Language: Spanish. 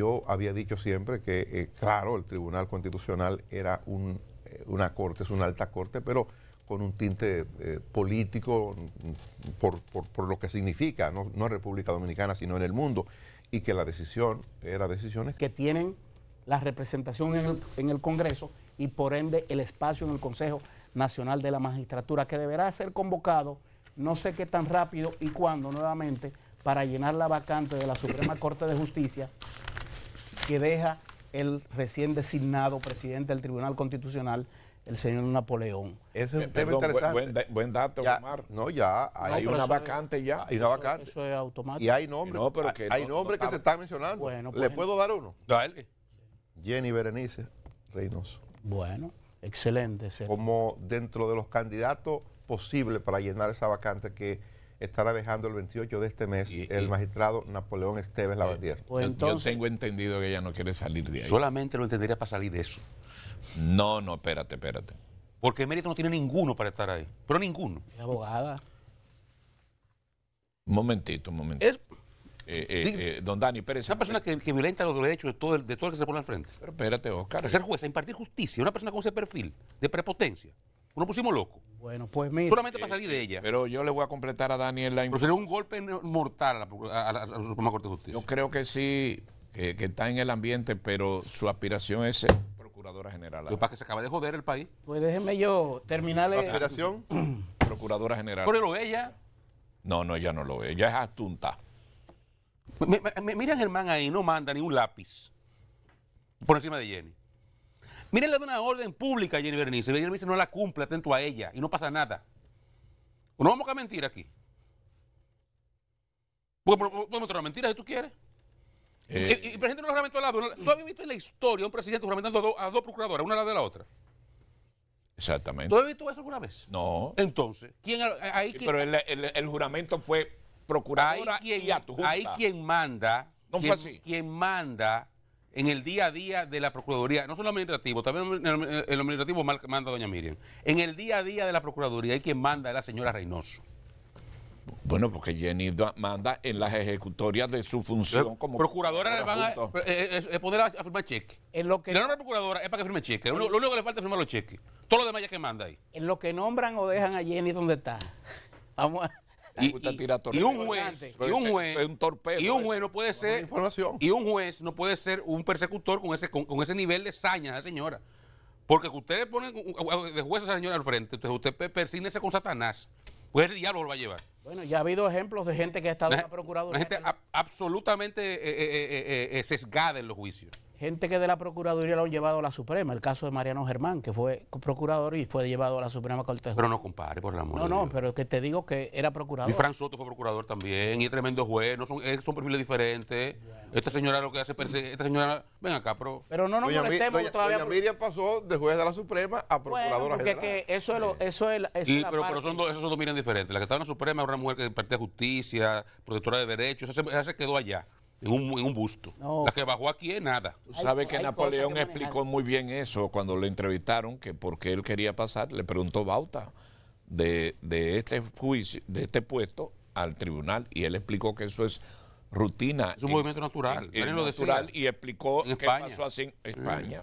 yo había dicho siempre que, eh, claro, el Tribunal Constitucional era un, eh, una corte, es una alta corte, pero con un tinte eh, político mm, por, lo que significa, no, no, en República Dominicana, sino en el mundo, y que la decisión era decisiones que tienen la representación en el, en el Congreso y por ende el espacio en el Consejo Nacional de la Magistratura, que deberá ser convocado, no sé qué tan rápido y cuándo nuevamente, para llenar la vacante de la Suprema Corte de Justicia que deja el recién designado presidente del Tribunal Constitucional, el señor Napoleón. Ese es un tema interesante. Buen, dato, Omar. No, ya. Hay una vacante ya. Hay ah, una vacante. es automático. Y hay nombres. que hay, nombres que se están mencionando. ¿Le pues- puedo dar uno? Dale. Jenny Berenice Reynoso. Bueno, excelente. Como dentro de los candidatos posibles para llenar esa vacante que estará dejando el 28 de este mes el magistrado Napoleón Esteves eh, Lavandier. Eh, pues entonces, yo, tengo entendido que ella no quiere salir de ahí. Solamente lo entendería para salir de eso. No, no, espérate, espérate. Porque mérito no tiene ninguno para estar ahí. Pero ninguno. Es abogada. Un momentito, un momentito. Eh, don Dani Pérez. Una persona que, violenta los derechos de todo, el, de todo el que se pone al frente. Pero espérate, Oscar. ser juez, impartir justicia. Una persona con ese perfil de prepotencia. Nos pusimos loco, Bueno, pues mira. Solamente para salir de ella. Pero yo le voy a completar a Daniel Pero sería un golpe mortal a la, Suprema Corte de Justicia. Yo creo que sí, que, está en el ambiente, pero su aspiración es ser Procuradora General. Pero para que se acabe de joder el país. Pues déjeme yo terminarle... aspiración? procuradora General. Pero ella. No, no, ella no lo ve. Ella es atunta. Mira Germán ahí, no manda ni un lápiz por encima de Jenny. Miren, le da una orden pública a Jenny Bernice. Jenny Bernice no la cumple, atento a ella, y no pasa nada. no vamos a mentir aquí? Podemos una mentira si tú quieres. Eh. Y, y, el presidente no juramentó a al ¿Tú habías visto en la historia un presidente juramentando a, dos procuradoras, una al lado de la otra? Exactamente. ¿Tú has visto eso alguna vez? No. Entonces, ¿quién Pero el, juramento fue procuradora y quien, y Ahí quien manda. No fue así. Quien manda en el día a día de la Procuraduría, no solo administrativo, también el administrativo manda doña Miriam, en el día a día de la Procuraduría hay quien manda es la señora Reynoso. Bueno, porque Jenny manda en las ejecutorias de su función como procuradora. Le van a, eh, eh, poder firmar cheque. En lo que, la procuradora es para que firme cheque. Lo, lo, único que le falta es firmar los cheques. Todo lo demás ya que manda ahí. En lo que nombran o dejan a Jenny donde está. Vamos a, y, un juez, y este un juez, es un torpedo, y un eh. juez no puede ser y un juez no puede ser un persecutor con ese con, ese nivel de saña, señora. Porque ustedes ponen de juez a esa señora al frente, entonces usted ese con Satanás. Pues el diablo lo va a llevar. Bueno, ya ha habido ejemplos de gente que ha estado en la, gente absolutamente eh, eh, sesgada en los juicios gente que de la Procuraduría lo han llevado a la Suprema. El caso de Mariano Germán, que fue procurador y fue llevado a la Suprema Corte. Pero no compare, por la amor No, no, pero que te digo que era procurador. Y Fran Soto fue procurador también, y es tremendo juez. No son, eh, son perfiles diferentes. Esta señora lo que hace, esta señora, ven acá, pero... Pero no nos molestemos todavía. Doña Miriam pasó de juez de la Suprema a procuradora bueno, porque Que eso es lo... Eso es, la, pero, pero son dos, esos dos diferentes. La que estaba en la Suprema era una mujer que impartía justicia, protectora de derechos, esa se quedó allá en un, busto. La que bajó aquí es nada. sabe sabes que Napoleón explicó muy bien eso cuando le entrevistaron, que qué él quería pasar, le preguntó Bauta de, de este juicio, de este puesto al tribunal, y él explicó que eso es rutina. Es un movimiento natural. En, natural y explicó qué pasó así en mm. España.